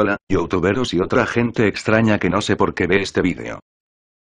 Hola, youtuberos y otra gente extraña que no sé por qué ve este vídeo.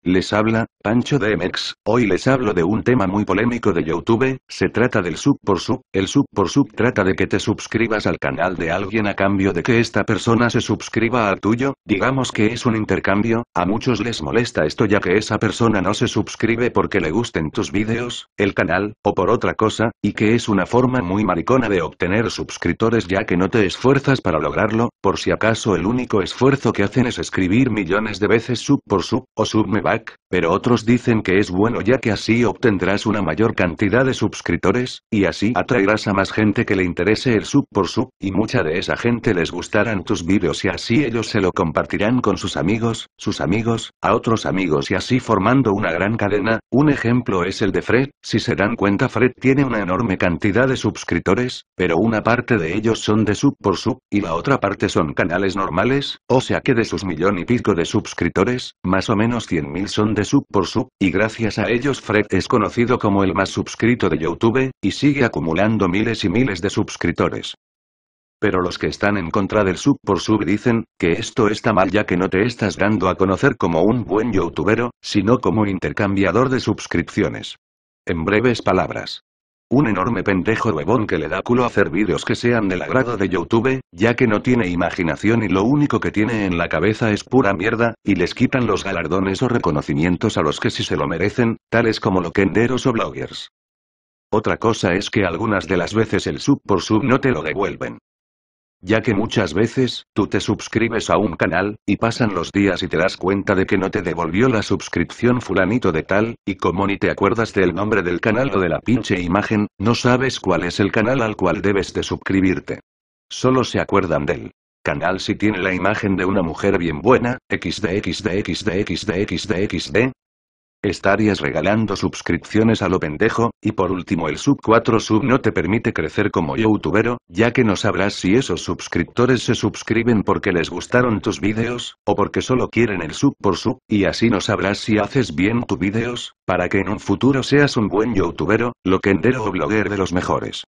Les habla, Pancho de MX, hoy les hablo de un tema muy polémico de Youtube, se trata del sub por sub, el sub por sub trata de que te suscribas al canal de alguien a cambio de que esta persona se suscriba al tuyo, digamos que es un intercambio, a muchos les molesta esto ya que esa persona no se suscribe porque le gusten tus vídeos, el canal, o por otra cosa, y que es una forma muy maricona de obtener suscriptores ya que no te esfuerzas para lograrlo, por si acaso el único esfuerzo que hacen es escribir millones de veces sub por sub, o sub me va собак Pero otros dicen que es bueno ya que así obtendrás una mayor cantidad de suscriptores, y así atraerás a más gente que le interese el sub por sub, y mucha de esa gente les gustarán tus vídeos y así ellos se lo compartirán con sus amigos, sus amigos, a otros amigos y así formando una gran cadena, un ejemplo es el de Fred, si se dan cuenta Fred tiene una enorme cantidad de suscriptores, pero una parte de ellos son de sub por sub, y la otra parte son canales normales, o sea que de sus millón y pico de suscriptores, más o menos 100.000 son de sub por sub, y gracias a ellos Fred es conocido como el más suscrito de YouTube, y sigue acumulando miles y miles de suscriptores. Pero los que están en contra del sub por sub dicen, que esto está mal ya que no te estás dando a conocer como un buen youtubero, sino como intercambiador de suscripciones. En breves palabras. Un enorme pendejo huevón que le da culo hacer vídeos que sean del agrado de YouTube, ya que no tiene imaginación y lo único que tiene en la cabeza es pura mierda, y les quitan los galardones o reconocimientos a los que sí se lo merecen, tales como loquenderos o bloggers. Otra cosa es que algunas de las veces el sub por sub no te lo devuelven. Ya que muchas veces, tú te suscribes a un canal, y pasan los días y te das cuenta de que no te devolvió la suscripción fulanito de tal, y como ni te acuerdas del nombre del canal o de la pinche imagen, no sabes cuál es el canal al cual debes de suscribirte. Solo se acuerdan del canal si tiene la imagen de una mujer bien buena, xdxdxdxdxdxd. Estarías regalando suscripciones a lo pendejo, y por último el sub 4 sub no te permite crecer como youtubero, ya que no sabrás si esos suscriptores se suscriben porque les gustaron tus vídeos, o porque solo quieren el sub por sub, y así no sabrás si haces bien tus vídeos, para que en un futuro seas un buen youtubero, entero o blogger de los mejores.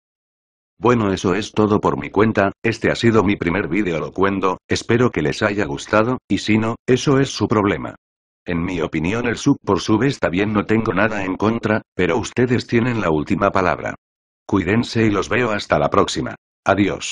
Bueno eso es todo por mi cuenta, este ha sido mi primer vídeo locuendo, espero que les haya gustado, y si no, eso es su problema. En mi opinión el sub por sub está bien, no tengo nada en contra, pero ustedes tienen la última palabra. Cuídense y los veo hasta la próxima. Adiós.